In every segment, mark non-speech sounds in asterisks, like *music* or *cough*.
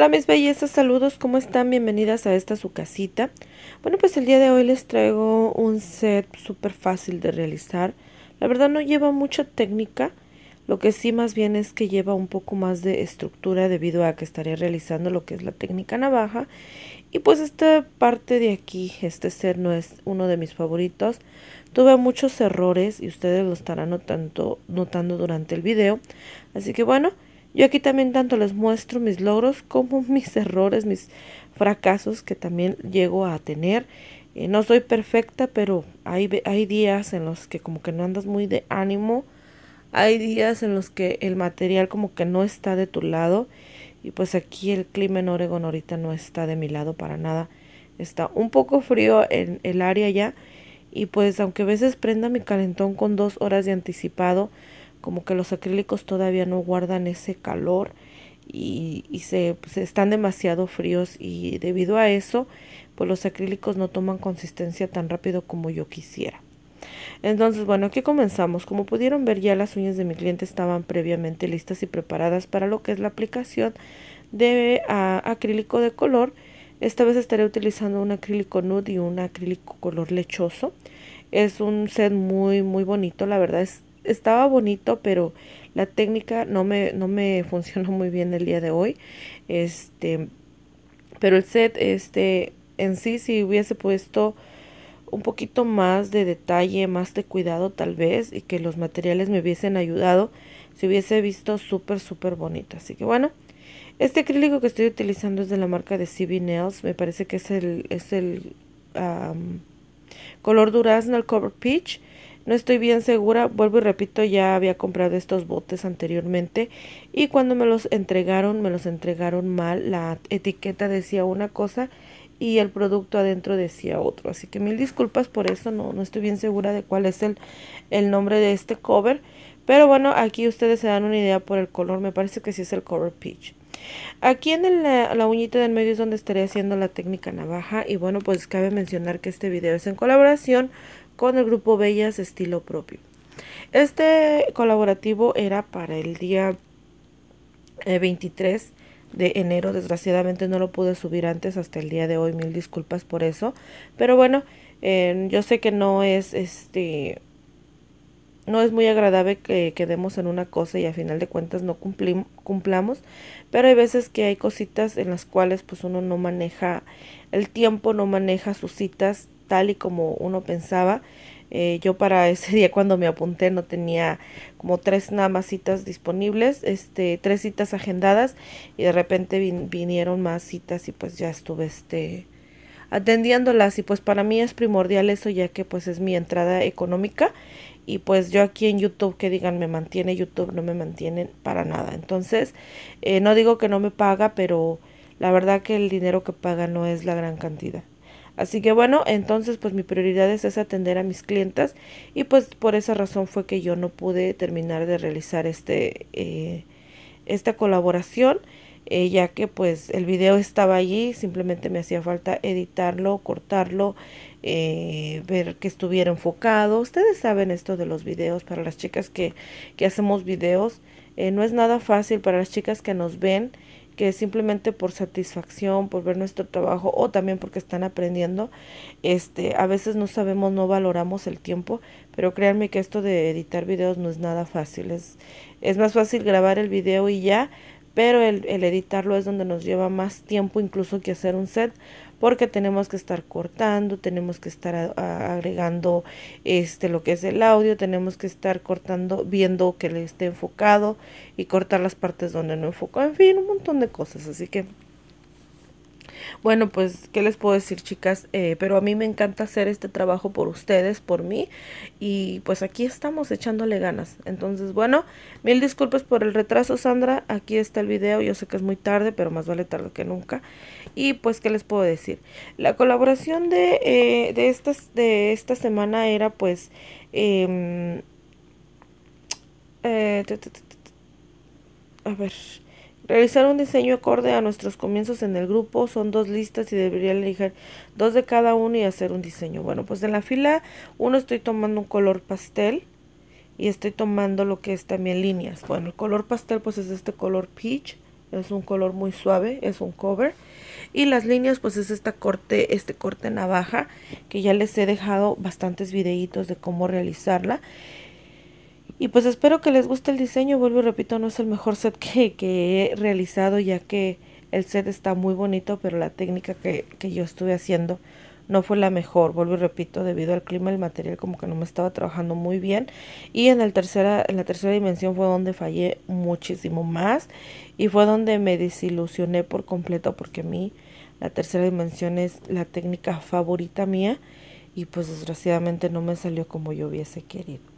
Hola mis bellezas, saludos, ¿cómo están? Bienvenidas a esta su casita. Bueno, pues el día de hoy les traigo un set súper fácil de realizar. La verdad no lleva mucha técnica, lo que sí más bien es que lleva un poco más de estructura debido a que estaría realizando lo que es la técnica navaja. Y pues esta parte de aquí, este set no es uno de mis favoritos. Tuve muchos errores y ustedes lo estarán notando durante el video. Así que bueno... Yo aquí también tanto les muestro mis logros como *laughs* mis errores, mis fracasos que también llego a tener. Eh, no soy perfecta, pero hay, hay días en los que como que no andas muy de ánimo. Hay días en los que el material como que no está de tu lado. Y pues aquí el clima en Oregon ahorita no está de mi lado para nada. Está un poco frío en el área ya. Y pues aunque a veces prenda mi calentón con dos horas de anticipado, como que los acrílicos todavía no guardan ese calor y, se, pues, están demasiado fríos y debido a eso pues los acrílicos no toman consistencia tan rápido como yo quisiera entonces bueno aquí comenzamos como pudieron ver ya las uñas de mi cliente estaban previamente listas y preparadas para lo que es la aplicación de ah, acrílico de color esta vez estaré utilizando un acrílico nude y un acrílico color lechoso es un set muy muy bonito la verdad es estaba bonito, pero la técnica no me, no me *laughs* funcionó muy bien el día de hoy. Este, pero el set, este, en sí, si hubiese puesto un poquito más de detalle, más de cuidado tal vez, y que los materiales me hubiesen ayudado, se hubiese visto súper, súper bonito. Así que bueno, este acrílico que estoy utilizando es de la marca de CB Nails, me parece que es el, es el color durazno, Cover Peach, no estoy bien segura, vuelvo y repito, ya había comprado estos botes anteriormente y cuando me los entregaron, me los entregaron mal. La etiqueta decía una cosa y el producto adentro decía otro. Así que mil disculpas por eso, no, no estoy bien segura de cuál es el, nombre de este cover. Pero bueno, aquí ustedes se dan una idea por el color, me parece que sí es el cover peach. Aquí en la, la, uñita del medio es donde estaré haciendo la técnica navaja y bueno pues cabe mencionar que este video es en colaboración con el grupo Bellas Estilo Propio. Este colaborativo era para el día 23 eh, de enero. Desgraciadamente no lo pude subir antes hasta el día de hoy. Mil disculpas por eso. Pero bueno, eh, yo sé que no es este. No es muy agradable que quedemos en una cosa y a final de cuentas no cumplamos, pero hay veces que hay cositas en las cuales pues uno no maneja el tiempo, no maneja sus citas tal y como uno pensaba. Eh, yo para *laughs* ese día cuando me apunté no tenía como tres nada más citas disponibles, este, tres citas agendadas y de repente vinieron más citas y pues ya estuve este, atendiéndolas y pues para mí es primordial eso ya que pues es mi entrada económica y pues yo aquí en YouTube que digan me mantiene YouTube no me mantienen para nada. Entonces eh, no digo que no me paga pero la verdad que el dinero que paga no es la gran cantidad. Así que bueno, entonces pues mi prioridad es, atender a mis clientas y pues por esa razón fue que yo no pude terminar de realizar este, eh, esta colaboración. Eh, ya que pues el video estaba allí, simplemente me hacía falta editarlo, cortarlo, eh, ver que estuviera enfocado. Ustedes saben esto de los videos, para las chicas que, que hacemos videos, no es nada fácil para las chicas que nos ven que simplemente por satisfacción, por ver nuestro trabajo o también porque están aprendiendo, este, a veces no sabemos, no valoramos el tiempo, pero créanme que esto de editar videos no es nada fácil, es, es más fácil grabar el video y ya, pero el, editarlo es donde nos lleva más tiempo incluso que hacer un set porque tenemos que estar cortando, tenemos que estar agregando este lo que es el audio, tenemos que estar cortando, viendo que le esté enfocado y cortar las partes donde no enfocó, en fin, un montón de cosas, así que bueno, pues, ¿qué les puedo decir, chicas? Eh, pero a mí me encanta hacer este trabajo por ustedes, por mí, y pues aquí estamos echándole ganas. Entonces, bueno, mil disculpas por el retraso, Sandra. Aquí está el video, yo sé que es muy tarde, pero más vale tarde que nunca. Y pues, ¿qué les puedo decir? La colaboración de, eh, estas, de esta semana era pues... Em, eh, a ver, Realizar un diseño acorde a nuestros comienzos en el grupo son dos listas y debería elegir dos de cada uno y hacer un diseño. Bueno, pues en la fila uno estoy tomando un color pastel y estoy tomando lo que es también líneas. Bueno, el color pastel pues es este color peach, es un color muy suave, es un cover. Y las líneas pues es esta corte, este corte navaja que ya les he dejado bastantes videitos de cómo realizarla. Y pues espero que les guste el diseño. Vuelvo y repito, no es el mejor set que, he realizado ya que el set está muy bonito, pero la técnica que, yo estuve haciendo no fue la mejor. Vuelvo y repito, debido al clima el material como que no me estaba trabajando muy bien. Y en, en la tercera dimensión fue donde fallé muchísimo más y fue donde me desilusioné por completo porque a mí la tercera dimensión es la técnica favorita mía y pues desgraciadamente no me salió como yo hubiese querido.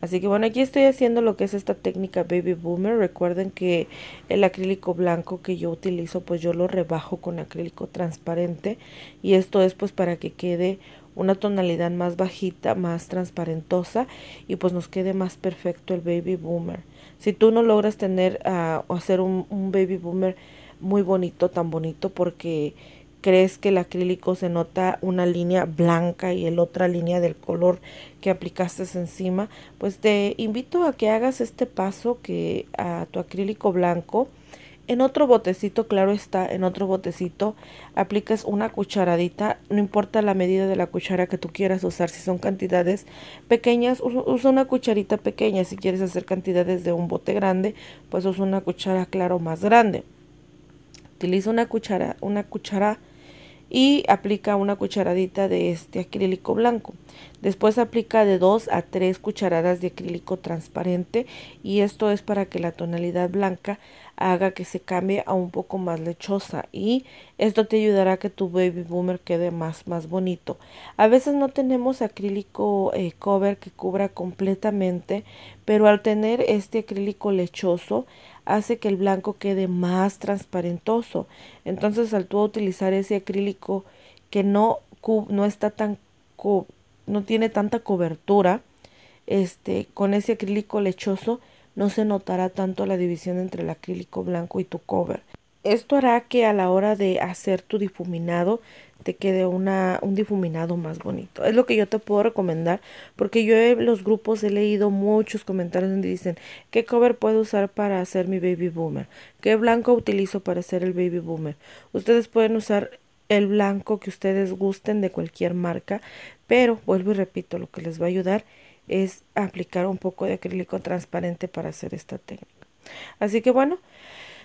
Así que bueno, aquí estoy haciendo lo que es esta técnica Baby Boomer. Recuerden que el acrílico blanco que yo utilizo, pues yo lo rebajo con acrílico transparente. Y esto es pues para que quede una tonalidad más bajita, más transparentosa y pues nos quede más perfecto el Baby Boomer. Si tú no logras tener ah, o hacer un Baby Boomer muy bonito, tan bonito, porque crees que el acrílico se nota una línea blanca y el otra línea del color que aplicaste encima, pues te invito a que hagas este paso que a tu acrílico blanco en otro botecito, claro está, en otro botecito aplicas una cucharadita, no importa la medida de la cuchara que tú quieras usar, si son cantidades pequeñas, usa una cucharita pequeña, si quieres hacer cantidades de un bote grande, pues usa una cuchara claro más grande. Utiliza una cuchara, una cuchara y aplica una cucharadita de este acrílico blanco. Después aplica de 2 a 3 cucharadas de acrílico transparente y esto es para que la tonalidad blanca haga que se cambie a un poco más lechosa y esto te ayudará a que tu baby boomer quede más más bonito. A veces no tenemos acrílico eh, cover que cubra completamente, pero al tener este acrílico lechoso hace que el blanco quede más transparentoso. Entonces al tú utilizar ese acrílico que no, no está tan no tiene tanta cobertura, este, con ese acrílico lechoso no se notará tanto la división entre el acrílico blanco y tu cover. Esto hará que a la hora de hacer tu difuminado te quede una, un difuminado más bonito. Es lo que yo te puedo recomendar porque yo en los grupos he leído muchos comentarios donde dicen qué cover puedo usar para hacer mi baby boomer, qué blanco utilizo para hacer el baby boomer. Ustedes pueden usar el blanco que ustedes gusten de cualquier marca, pero vuelvo y repito, lo que les va a ayudar es aplicar un poco de acrílico transparente para hacer esta técnica. Así que bueno,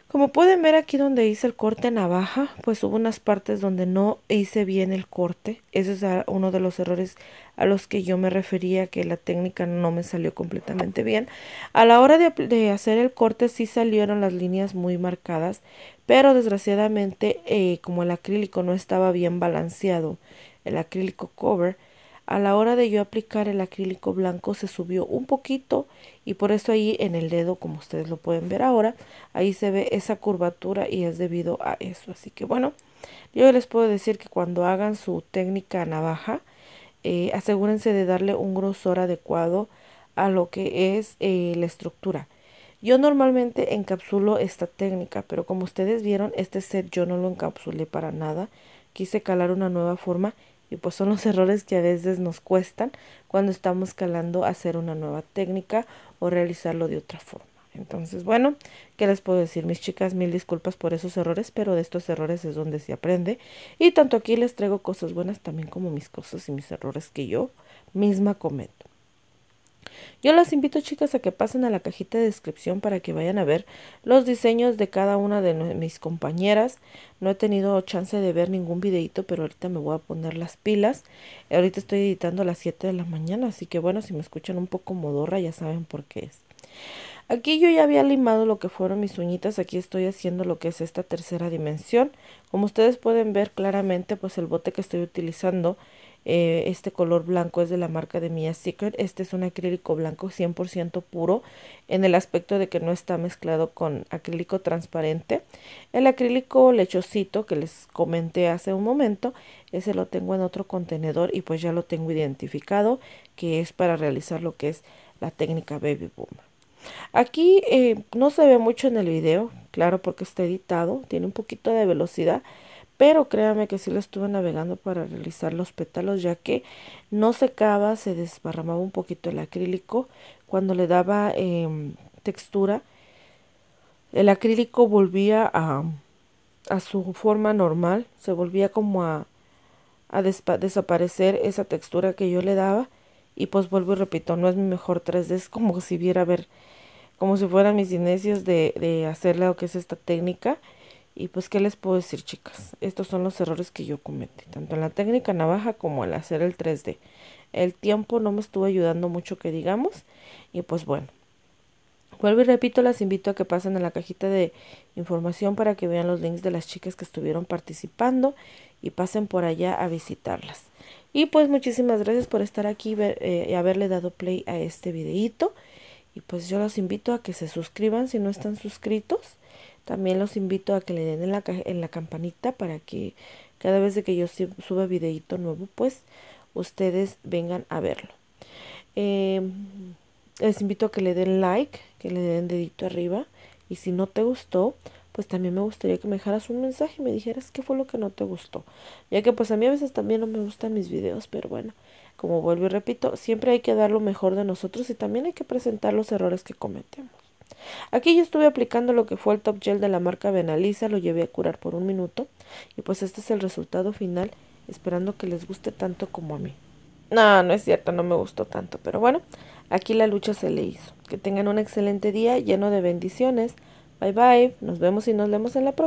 como pueden ver aquí donde hice el corte navaja, pues hubo unas partes donde no hice bien el corte. Ese es uno de los errores a los que yo me refería, que la técnica no me salió completamente bien. A la hora de, hacer el corte sí salieron las líneas muy marcadas, pero desgraciadamente eh, como el acrílico no estaba bien balanceado, el acrílico cover, a la hora de yo aplicar el acrílico blanco se subió un poquito y por eso ahí en el dedo, como ustedes lo pueden ver ahora, ahí se ve esa curvatura y es debido a eso. Así que bueno, yo les puedo decir que cuando hagan su técnica navaja, eh, asegúrense de darle un grosor adecuado a lo que es eh, la estructura. Yo normalmente encapsulo esta técnica, pero como ustedes vieron, este set yo no lo encapsulé para nada. Quise calar una nueva forma y pues son los errores que a veces nos cuestan cuando estamos calando hacer una nueva técnica o realizarlo de otra forma. Entonces, bueno, ¿qué les puedo decir, mis chicas? Mil disculpas por esos errores, pero de estos errores es donde se aprende. Y tanto aquí les traigo cosas buenas también como mis cosas y mis errores que yo misma cometo. Yo las invito chicas a que pasen a la cajita de descripción para que vayan a ver los diseños de cada una de mis compañeras. No he tenido chance de ver ningún videito, pero ahorita me voy a poner las pilas. Ahorita estoy editando a las 7 de la mañana, así que bueno, si me escuchan un poco modorra ya saben por qué es. Aquí yo ya había limado lo que fueron mis uñitas, aquí estoy haciendo lo que es esta tercera dimensión. Como ustedes pueden ver claramente, pues el bote que estoy utilizando eh, este color blanco es de la marca de Mia Secret. Este es un acrílico blanco 100% puro en el aspecto de que no está mezclado con acrílico transparente. El acrílico lechocito que les comenté hace un momento, ese lo tengo en otro contenedor y pues ya lo tengo identificado que es para realizar lo que es la técnica Baby Boom. Aquí eh, no se ve mucho en el video, claro porque está editado, tiene un poquito de velocidad, pero créame que sí lo estuve navegando para realizar los pétalos ya que no secaba, se desparramaba un poquito el acrílico cuando le daba em, textura el acrílico volvía a, a, su forma normal, se volvía como a, a desaparecer esa textura que yo le daba y pues vuelvo y repito, no es mi mejor 3D, es como si viera ver, como si fueran mis inicios de, de hacer lo que es esta técnica y pues, ¿qué les puedo decir, chicas? Estos son los errores que yo cometí, tanto en la técnica navaja como al hacer el 3D. El tiempo no me estuvo ayudando mucho que digamos. Y pues bueno, vuelvo y repito, las invito a que pasen a la cajita de información para que vean los links de las chicas que estuvieron participando y pasen por allá a visitarlas. Y pues muchísimas gracias por estar aquí eh, y haberle dado play a este videito. Y pues yo los invito a que se suscriban si no están suscritos también los invito a que le den en la, en la campanita para que cada vez de que yo suba videito nuevo, pues ustedes vengan a verlo. Eh, les invito a que le den like, que le den dedito arriba. Y si no te gustó, pues también me gustaría que me dejaras un mensaje y me dijeras qué fue lo que no te gustó. Ya que pues a mí a veces también no me gustan mis videos, pero bueno, como vuelvo y repito, siempre hay que dar lo mejor de nosotros y también hay que presentar los errores que cometemos. Aquí yo estuve aplicando lo que fue el top gel de la marca Benalisa, lo llevé a curar por un minuto y pues este es el resultado final, esperando que les guste tanto como a mí. No, no es cierto, no me gustó tanto, pero bueno, aquí la lucha se le hizo. Que tengan un excelente día lleno de bendiciones. Bye bye, nos vemos y nos vemos en la próxima.